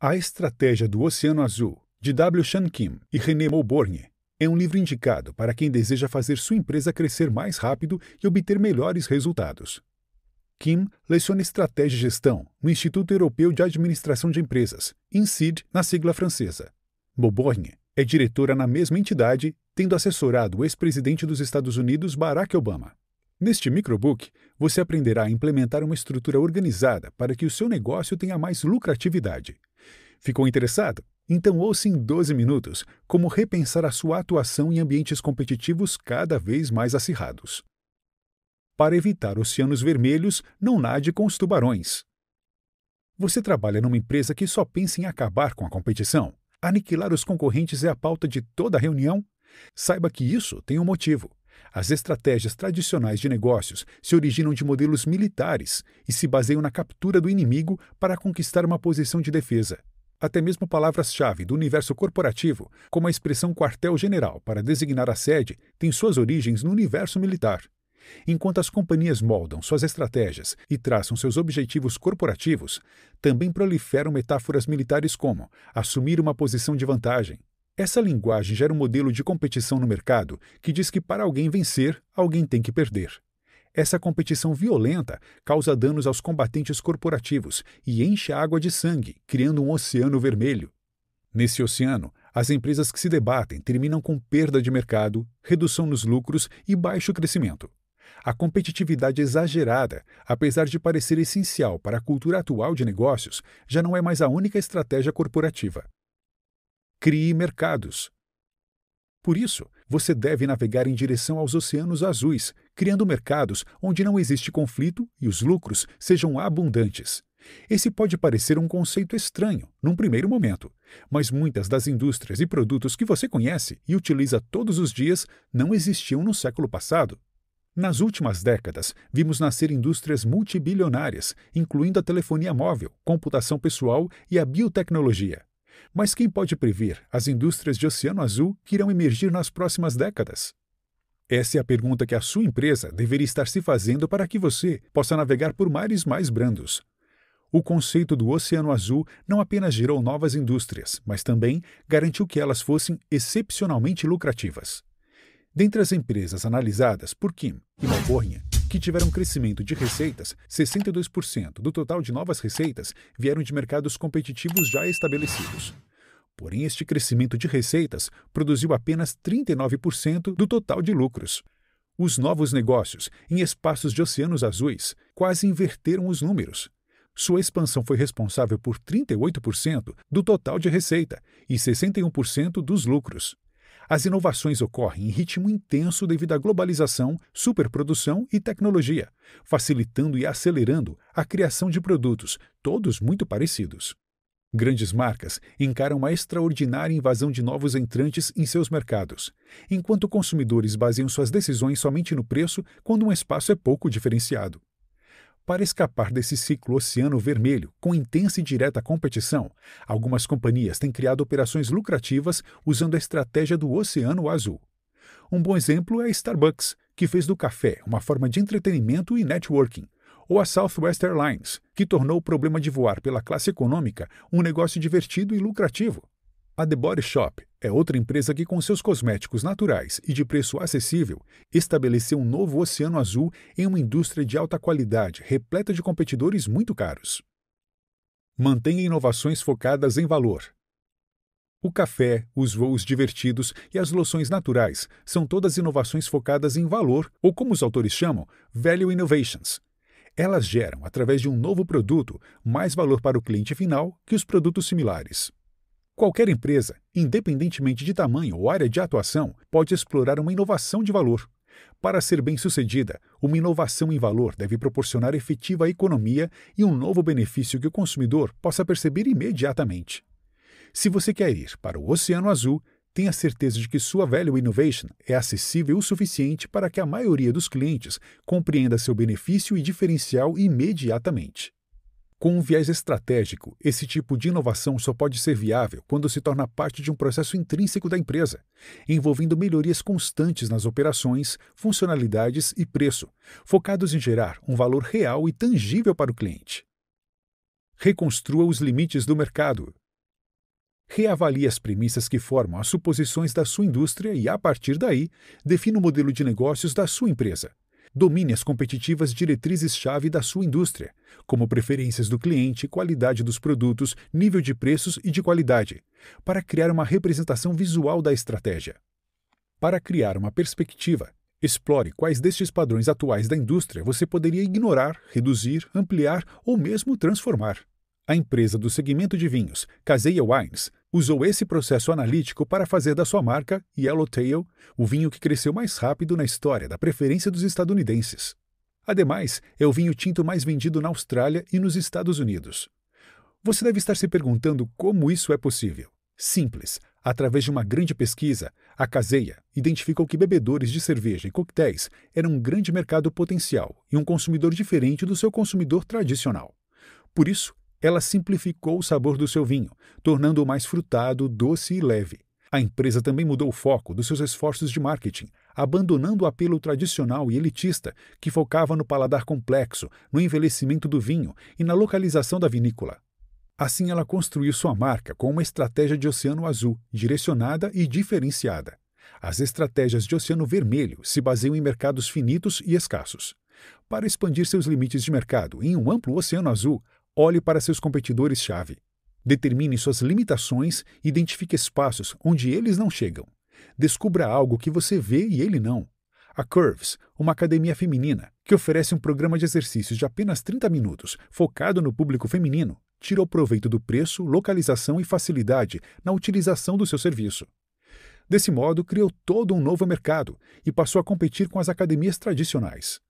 A Estratégia do Oceano Azul, de W. Shan Kim e René Maubourne, é um livro indicado para quem deseja fazer sua empresa crescer mais rápido e obter melhores resultados. Kim leciona Estratégia e Gestão no Instituto Europeu de Administração de Empresas, INSID, na sigla francesa. Maubourne é diretora na mesma entidade, tendo assessorado o ex-presidente dos Estados Unidos Barack Obama. Neste microbook, você aprenderá a implementar uma estrutura organizada para que o seu negócio tenha mais lucratividade. Ficou interessado? Então ouça em 12 minutos como repensar a sua atuação em ambientes competitivos cada vez mais acirrados. Para evitar oceanos vermelhos, não nade com os tubarões. Você trabalha numa empresa que só pensa em acabar com a competição. Aniquilar os concorrentes é a pauta de toda reunião? Saiba que isso tem um motivo. As estratégias tradicionais de negócios se originam de modelos militares e se baseiam na captura do inimigo para conquistar uma posição de defesa. Até mesmo palavras-chave do universo corporativo, como a expressão quartel-general para designar a sede, têm suas origens no universo militar. Enquanto as companhias moldam suas estratégias e traçam seus objetivos corporativos, também proliferam metáforas militares como assumir uma posição de vantagem, essa linguagem gera um modelo de competição no mercado que diz que para alguém vencer, alguém tem que perder. Essa competição violenta causa danos aos combatentes corporativos e enche a água de sangue, criando um oceano vermelho. Nesse oceano, as empresas que se debatem terminam com perda de mercado, redução nos lucros e baixo crescimento. A competitividade exagerada, apesar de parecer essencial para a cultura atual de negócios, já não é mais a única estratégia corporativa crie mercados. Por isso, você deve navegar em direção aos oceanos azuis, criando mercados onde não existe conflito e os lucros sejam abundantes. Esse pode parecer um conceito estranho num primeiro momento, mas muitas das indústrias e produtos que você conhece e utiliza todos os dias não existiam no século passado. Nas últimas décadas, vimos nascer indústrias multibilionárias, incluindo a telefonia móvel, computação pessoal e a biotecnologia. Mas quem pode prever as indústrias de oceano azul que irão emergir nas próximas décadas? Essa é a pergunta que a sua empresa deveria estar se fazendo para que você possa navegar por mares mais brandos. O conceito do Oceano Azul não apenas gerou novas indústrias, mas também garantiu que elas fossem excepcionalmente lucrativas. Dentre as empresas analisadas por Kim e Malbornia, que tiveram crescimento de receitas, 62% do total de novas receitas vieram de mercados competitivos já estabelecidos. Porém, este crescimento de receitas produziu apenas 39% do total de lucros. Os novos negócios, em espaços de oceanos azuis, quase inverteram os números. Sua expansão foi responsável por 38% do total de receita e 61% dos lucros. As inovações ocorrem em ritmo intenso devido à globalização, superprodução e tecnologia, facilitando e acelerando a criação de produtos, todos muito parecidos. Grandes marcas encaram a extraordinária invasão de novos entrantes em seus mercados, enquanto consumidores baseiam suas decisões somente no preço quando um espaço é pouco diferenciado. Para escapar desse ciclo oceano vermelho, com intensa e direta competição, algumas companhias têm criado operações lucrativas usando a estratégia do oceano azul. Um bom exemplo é a Starbucks, que fez do café uma forma de entretenimento e networking, ou a Southwest Airlines, que tornou o problema de voar pela classe econômica um negócio divertido e lucrativo. A The Body Shop é outra empresa que, com seus cosméticos naturais e de preço acessível, estabeleceu um novo oceano azul em uma indústria de alta qualidade repleta de competidores muito caros. Mantenha inovações focadas em valor. O café, os voos divertidos e as loções naturais são todas inovações focadas em valor, ou como os autores chamam, value innovations, elas geram, através de um novo produto, mais valor para o cliente final que os produtos similares. Qualquer empresa, independentemente de tamanho ou área de atuação, pode explorar uma inovação de valor. Para ser bem-sucedida, uma inovação em valor deve proporcionar efetiva economia e um novo benefício que o consumidor possa perceber imediatamente. Se você quer ir para o Oceano Azul, tenha certeza de que sua Value Innovation é acessível o suficiente para que a maioria dos clientes compreenda seu benefício e diferencial imediatamente. Com um viés estratégico, esse tipo de inovação só pode ser viável quando se torna parte de um processo intrínseco da empresa, envolvendo melhorias constantes nas operações, funcionalidades e preço, focados em gerar um valor real e tangível para o cliente. Reconstrua os limites do mercado reavalie as premissas que formam as suposições da sua indústria e, a partir daí, defina o modelo de negócios da sua empresa. Domine as competitivas diretrizes-chave da sua indústria, como preferências do cliente, qualidade dos produtos, nível de preços e de qualidade, para criar uma representação visual da estratégia. Para criar uma perspectiva, explore quais destes padrões atuais da indústria você poderia ignorar, reduzir, ampliar ou mesmo transformar. A empresa do segmento de vinhos, Caseia Wines, usou esse processo analítico para fazer da sua marca, Yellowtail, o vinho que cresceu mais rápido na história da preferência dos estadunidenses. Ademais, é o vinho tinto mais vendido na Austrália e nos Estados Unidos. Você deve estar se perguntando como isso é possível. Simples. Através de uma grande pesquisa, a Caseia identificou que bebedores de cerveja e coquetéis eram um grande mercado potencial e um consumidor diferente do seu consumidor tradicional. Por isso, ela simplificou o sabor do seu vinho, tornando-o mais frutado, doce e leve. A empresa também mudou o foco dos seus esforços de marketing, abandonando o apelo tradicional e elitista, que focava no paladar complexo, no envelhecimento do vinho e na localização da vinícola. Assim, ela construiu sua marca com uma estratégia de oceano azul, direcionada e diferenciada. As estratégias de oceano vermelho se baseiam em mercados finitos e escassos. Para expandir seus limites de mercado em um amplo oceano azul, Olhe para seus competidores-chave. Determine suas limitações e identifique espaços onde eles não chegam. Descubra algo que você vê e ele não. A Curves, uma academia feminina, que oferece um programa de exercícios de apenas 30 minutos, focado no público feminino, tirou proveito do preço, localização e facilidade na utilização do seu serviço. Desse modo, criou todo um novo mercado e passou a competir com as academias tradicionais.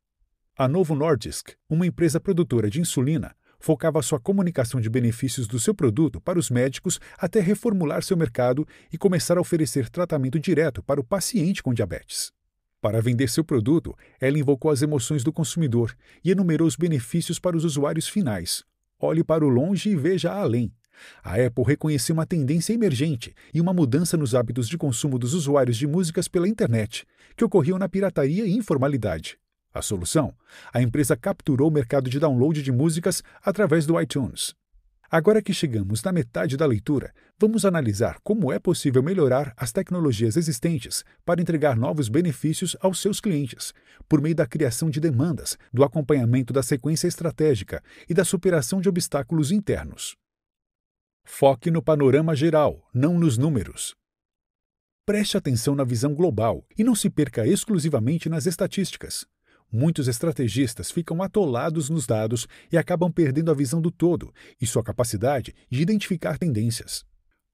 A Novo Nordisk, uma empresa produtora de insulina, focava sua comunicação de benefícios do seu produto para os médicos até reformular seu mercado e começar a oferecer tratamento direto para o paciente com diabetes. Para vender seu produto, ela invocou as emoções do consumidor e enumerou os benefícios para os usuários finais. Olhe para o longe e veja além. A Apple reconheceu uma tendência emergente e uma mudança nos hábitos de consumo dos usuários de músicas pela internet, que ocorriam na pirataria e informalidade. A solução? A empresa capturou o mercado de download de músicas através do iTunes. Agora que chegamos na metade da leitura, vamos analisar como é possível melhorar as tecnologias existentes para entregar novos benefícios aos seus clientes, por meio da criação de demandas, do acompanhamento da sequência estratégica e da superação de obstáculos internos. Foque no panorama geral, não nos números. Preste atenção na visão global e não se perca exclusivamente nas estatísticas. Muitos estrategistas ficam atolados nos dados e acabam perdendo a visão do todo e sua capacidade de identificar tendências.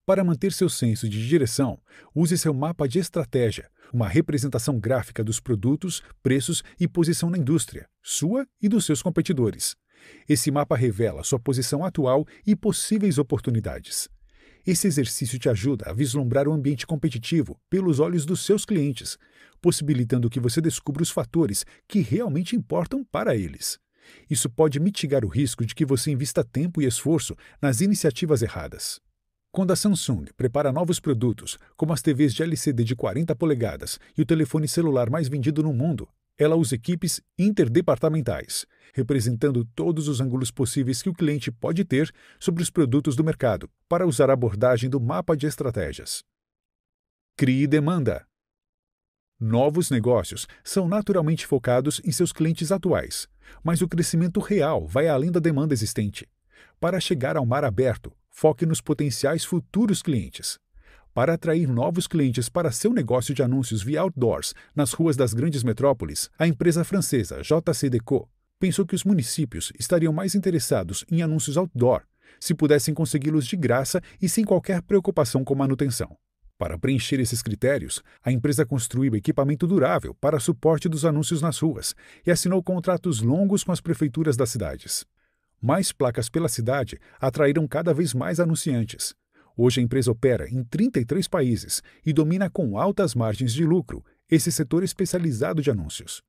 Para manter seu senso de direção, use seu mapa de estratégia, uma representação gráfica dos produtos, preços e posição na indústria, sua e dos seus competidores. Esse mapa revela sua posição atual e possíveis oportunidades. Esse exercício te ajuda a vislumbrar o um ambiente competitivo pelos olhos dos seus clientes, possibilitando que você descubra os fatores que realmente importam para eles. Isso pode mitigar o risco de que você invista tempo e esforço nas iniciativas erradas. Quando a Samsung prepara novos produtos, como as TVs de LCD de 40 polegadas e o telefone celular mais vendido no mundo, ela usa equipes interdepartamentais, representando todos os ângulos possíveis que o cliente pode ter sobre os produtos do mercado, para usar a abordagem do mapa de estratégias. Crie demanda. Novos negócios são naturalmente focados em seus clientes atuais, mas o crescimento real vai além da demanda existente. Para chegar ao mar aberto, foque nos potenciais futuros clientes. Para atrair novos clientes para seu negócio de anúncios via outdoors nas ruas das grandes metrópoles, a empresa francesa JCDecaux pensou que os municípios estariam mais interessados em anúncios outdoor se pudessem consegui-los de graça e sem qualquer preocupação com manutenção. Para preencher esses critérios, a empresa construiu equipamento durável para suporte dos anúncios nas ruas e assinou contratos longos com as prefeituras das cidades. Mais placas pela cidade atraíram cada vez mais anunciantes. Hoje a empresa opera em 33 países e domina com altas margens de lucro esse setor especializado de anúncios.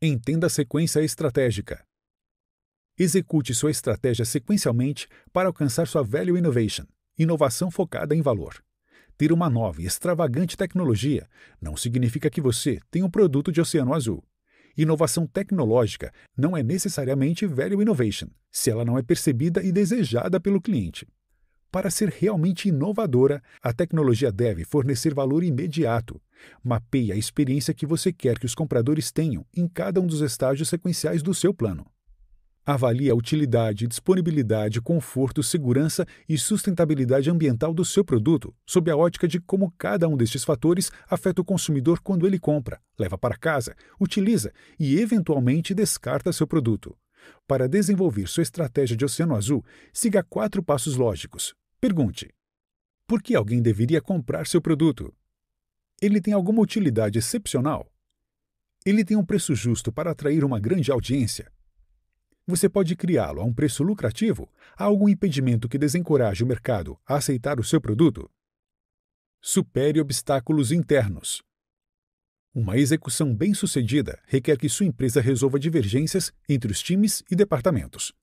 Entenda a sequência estratégica. Execute sua estratégia sequencialmente para alcançar sua Value Innovation, inovação focada em valor. Ter uma nova e extravagante tecnologia não significa que você tem um produto de oceano azul. Inovação tecnológica não é necessariamente Value Innovation, se ela não é percebida e desejada pelo cliente. Para ser realmente inovadora, a tecnologia deve fornecer valor imediato. Mapeie a experiência que você quer que os compradores tenham em cada um dos estágios sequenciais do seu plano. Avalie a utilidade, disponibilidade, conforto, segurança e sustentabilidade ambiental do seu produto, sob a ótica de como cada um destes fatores afeta o consumidor quando ele compra, leva para casa, utiliza e, eventualmente, descarta seu produto. Para desenvolver sua estratégia de Oceano Azul, siga quatro passos lógicos. Pergunte: por que alguém deveria comprar seu produto? Ele tem alguma utilidade excepcional? Ele tem um preço justo para atrair uma grande audiência? Você pode criá-lo a um preço lucrativo? Há algum impedimento que desencoraje o mercado a aceitar o seu produto? Supere obstáculos internos. Uma execução bem-sucedida requer que sua empresa resolva divergências entre os times e departamentos,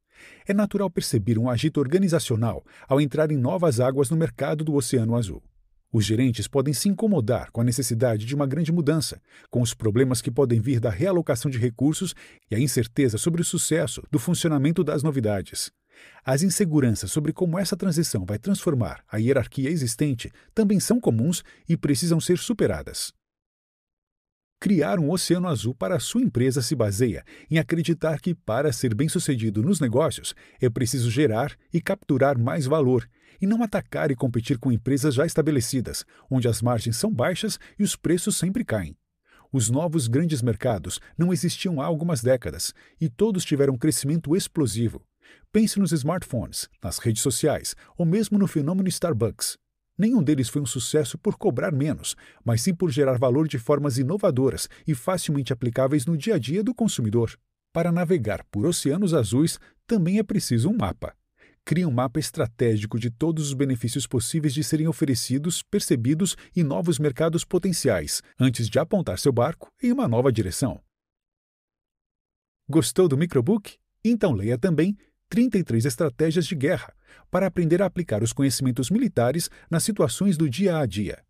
é natural perceber um agito organizacional ao entrar em novas águas no mercado do Oceano Azul. Os gerentes podem se incomodar com a necessidade de uma grande mudança, com os problemas que podem vir da realocação de recursos e a incerteza sobre o sucesso do funcionamento das novidades. As inseguranças sobre como essa transição vai transformar a hierarquia existente também são comuns e precisam ser superadas. Criar um oceano azul para sua empresa se baseia em acreditar que, para ser bem-sucedido nos negócios, é preciso gerar e capturar mais valor, e não atacar e competir com empresas já estabelecidas, onde as margens são baixas e os preços sempre caem. Os novos grandes mercados não existiam há algumas décadas e todos tiveram um crescimento explosivo. Pense nos smartphones, nas redes sociais ou mesmo no fenômeno Starbucks. Nenhum deles foi um sucesso por cobrar menos, mas sim por gerar valor de formas inovadoras e facilmente aplicáveis no dia a dia do consumidor. Para navegar por oceanos azuis, também é preciso um mapa. Crie um mapa estratégico de todos os benefícios possíveis de serem oferecidos, percebidos e novos mercados potenciais, antes de apontar seu barco em uma nova direção. Gostou do microbook? Então leia também 33 estratégias de guerra para aprender a aplicar os conhecimentos militares nas situações do dia a dia.